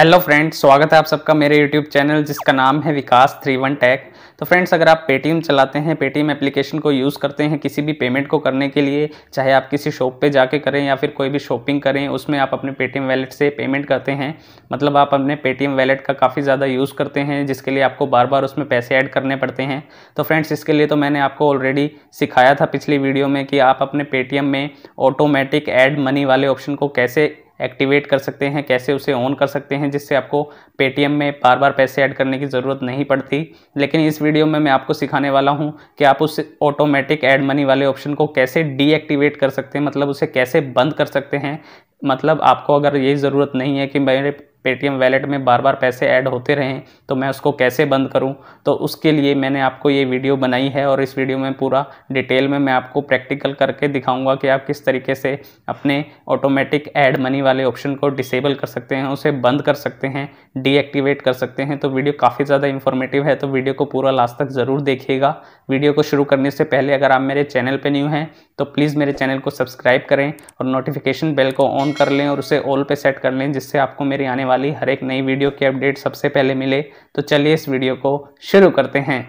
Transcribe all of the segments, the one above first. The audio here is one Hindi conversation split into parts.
हेलो फ्रेंड्स स्वागत है आप सबका मेरे यूट्यूब चैनल जिसका नाम है विकास थ्री वन टैक तो फ्रेंड्स अगर आप पेटीएम चलाते हैं पेटीएम एप्लीकेशन को यूज़ करते हैं किसी भी पेमेंट को करने के लिए चाहे आप किसी शॉप पे जाके करें या फिर कोई भी शॉपिंग करें उसमें आप अपने पेटीएम वैलेट से पेमेंट करते हैं मतलब आप अपने पेटीएम वैलेट का काफ़ी ज़्यादा यूज़ करते हैं जिसके लिए आपको बार बार उसमें पैसे ऐड करने पड़ते हैं तो फ्रेंड्स इसके लिए तो मैंने आपको ऑलरेडी सिखाया था पिछली वीडियो में कि आप अपने पेटीएम में ऑटोमेटिक ऐड मनी वाले ऑप्शन को कैसे एक्टिवेट कर सकते हैं कैसे उसे ऑन कर सकते हैं जिससे आपको पेटीएम में बार बार पैसे ऐड करने की ज़रूरत नहीं पड़ती लेकिन इस वीडियो में मैं आपको सिखाने वाला हूं कि आप उस ऑटोमेटिक ऐड मनी वाले ऑप्शन को कैसे डीएक्टिवेट कर सकते हैं मतलब उसे कैसे बंद कर सकते हैं मतलब आपको अगर ये ज़रूरत नहीं है कि मेरे पेटीएम वैलेट में बार बार पैसे ऐड होते रहें तो मैं उसको कैसे बंद करूं तो उसके लिए मैंने आपको ये वीडियो बनाई है और इस वीडियो में पूरा डिटेल में मैं आपको प्रैक्टिकल करके दिखाऊंगा कि आप किस तरीके से अपने ऑटोमेटिक ऐड मनी वाले ऑप्शन को डिसेबल कर सकते हैं उसे बंद कर सकते हैं डीएक्टिवेट कर सकते हैं तो वीडियो काफ़ी ज़्यादा इन्फॉर्मेटिव है तो वीडियो को पूरा लास्ट तक ज़रूर देखिएगा वीडियो को शुरू करने से पहले अगर आप मेरे चैनल पर न्यू हैं तो प्लीज़ मेरे चैनल को सब्सक्राइब करें और नोटिफिकेशन बेल को ऑन कर लें और उसे ऑल पर सेट कर लें जिससे आपको मेरी आने वाली हर एक नई वीडियो की अपडेट सबसे पहले मिले तो चलिए इस वीडियो को शुरू करते हैं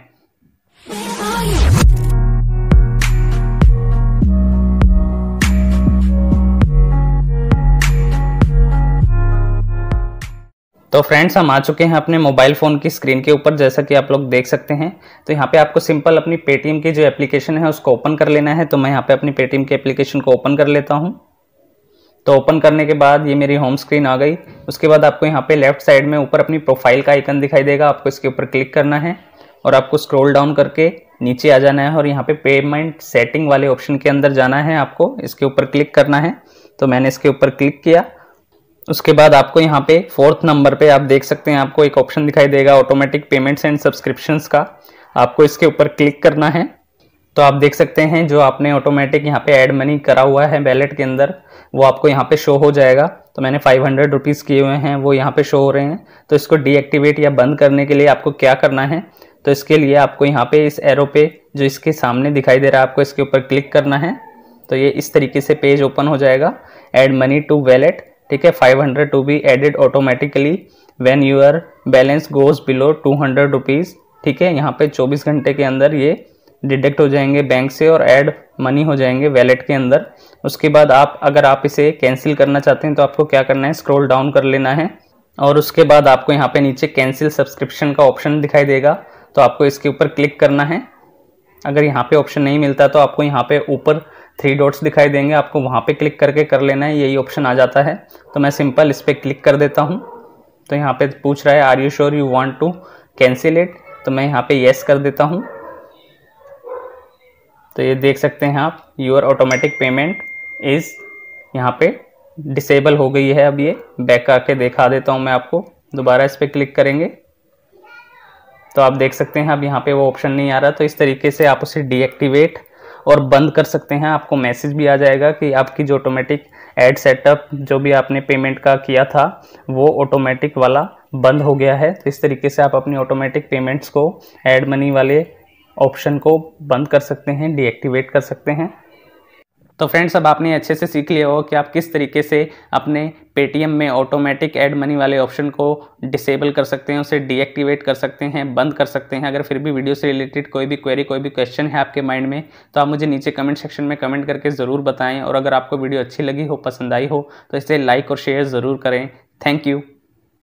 तो फ्रेंड्स हम आ चुके हैं अपने मोबाइल फ़ोन की स्क्रीन के ऊपर जैसा कि आप लोग देख सकते हैं तो यहाँ पे आपको सिंपल अपनी पेटीएम की जो एप्लीकेशन है उसको ओपन कर लेना है तो मैं यहाँ पे अपनी पेटीएम की एप्लीकेशन को ओपन कर लेता हूँ तो ओपन करने के बाद ये मेरी होम स्क्रीन आ गई उसके बाद आपको यहाँ पे लेफ्ट साइड में ऊपर अपनी प्रोफाइल का आइकन दिखाई देगा आपको इसके ऊपर क्लिक करना है और आपको स्क्रॉल डाउन करके नीचे आ जाना है और यहाँ पे पेमेंट सेटिंग वाले ऑप्शन के अंदर जाना है आपको इसके ऊपर क्लिक करना है तो मैंने इसके ऊपर क्लिक किया उसके बाद आपको यहाँ पे फोर्थ नंबर पे आप देख सकते हैं आपको एक ऑप्शन दिखाई देगा ऑटोमेटिक पेमेंट्स एंड सब्सक्रिप्शंस का आपको इसके ऊपर क्लिक करना है तो आप देख सकते हैं जो आपने ऑटोमेटिक यहाँ पे ऐड मनी करा हुआ है वैलेट के अंदर वो आपको यहाँ पे शो हो जाएगा तो मैंने फाइव हंड्रेड रुपीज़ किए हुए हैं वो यहाँ पे शो हो रहे हैं तो इसको डीएक्टिवेट या बंद करने के लिए आपको क्या करना है तो इसके लिए आपको यहाँ पे इस एरो पे जो इसके सामने दिखाई दे रहा है आपको इसके ऊपर क्लिक करना है तो ये इस तरीके से पेज ओपन हो जाएगा एड मनी टू वैलेट ठीक है five hundred to be added automatically when your balance goes below two hundred rupees ठीक है यहाँ पर चौबीस घंटे के अंदर ये डिडक्ट हो जाएंगे बैंक से और ऐड मनी हो जाएंगे वैलेट के अंदर उसके बाद आप अगर आप इसे कैंसिल करना चाहते हैं तो आपको क्या करना है स्क्रॉल डाउन कर लेना है और उसके बाद आपको यहाँ पे नीचे कैंसिल सब्सक्रिप्शन का ऑप्शन दिखाई देगा तो आपको इसके ऊपर क्लिक करना है अगर यहाँ पे ऑप्शन नहीं मिलता तो आपको यहाँ पे ऊपर थ्री डॉट्स दिखाई देंगे आपको वहाँ पे क्लिक करके कर लेना है यही ऑप्शन आ जाता है तो मैं सिंपल इस पर क्लिक कर देता हूँ तो यहाँ पे पूछ रहा है are you sure you want to cancel it तो मैं यहाँ पे येस कर देता हूँ तो ये देख सकते हैं आप योर ऑटोमेटिक पेमेंट इज़ यहाँ पे डिसेबल हो गई है अब ये बैक आके दिखा देता हूँ मैं आपको दोबारा इस पर क्लिक करेंगे तो आप देख सकते हैं अब यहाँ पे वो ऑप्शन नहीं आ रहा तो इस तरीके से आप उसे डीएक्टिवेट और बंद कर सकते हैं आपको मैसेज भी आ जाएगा कि आपकी जो ऑटोमेटिक एड सेटअप जो भी आपने पेमेंट का किया था वो ऑटोमेटिक वाला बंद हो गया है तो इस तरीके से आप अपनी ऑटोमेटिक पेमेंट्स को एड मनी वाले ऑप्शन को बंद कर सकते हैं डीएक्टिवेट कर सकते हैं तो फ्रेंड्स अब आपने अच्छे से सीख लिया हो कि आप किस तरीके से अपने पेटीएम में ऑटोमेटिक ऐड मनी वाले ऑप्शन को डिसेबल कर सकते हैं उसे डीएक्टिवेट कर सकते हैं बंद कर सकते हैं अगर फिर भी वीडियो से रिलेटेड कोई भी क्वेरी कोई भी क्वेश्चन है आपके माइंड में तो आप मुझे नीचे कमेंट सेक्शन में कमेंट करके ज़रूर बताएँ और अगर आपको वीडियो अच्छी लगी हो पसंद आई हो तो इसे लाइक और शेयर ज़रूर करें थैंक यू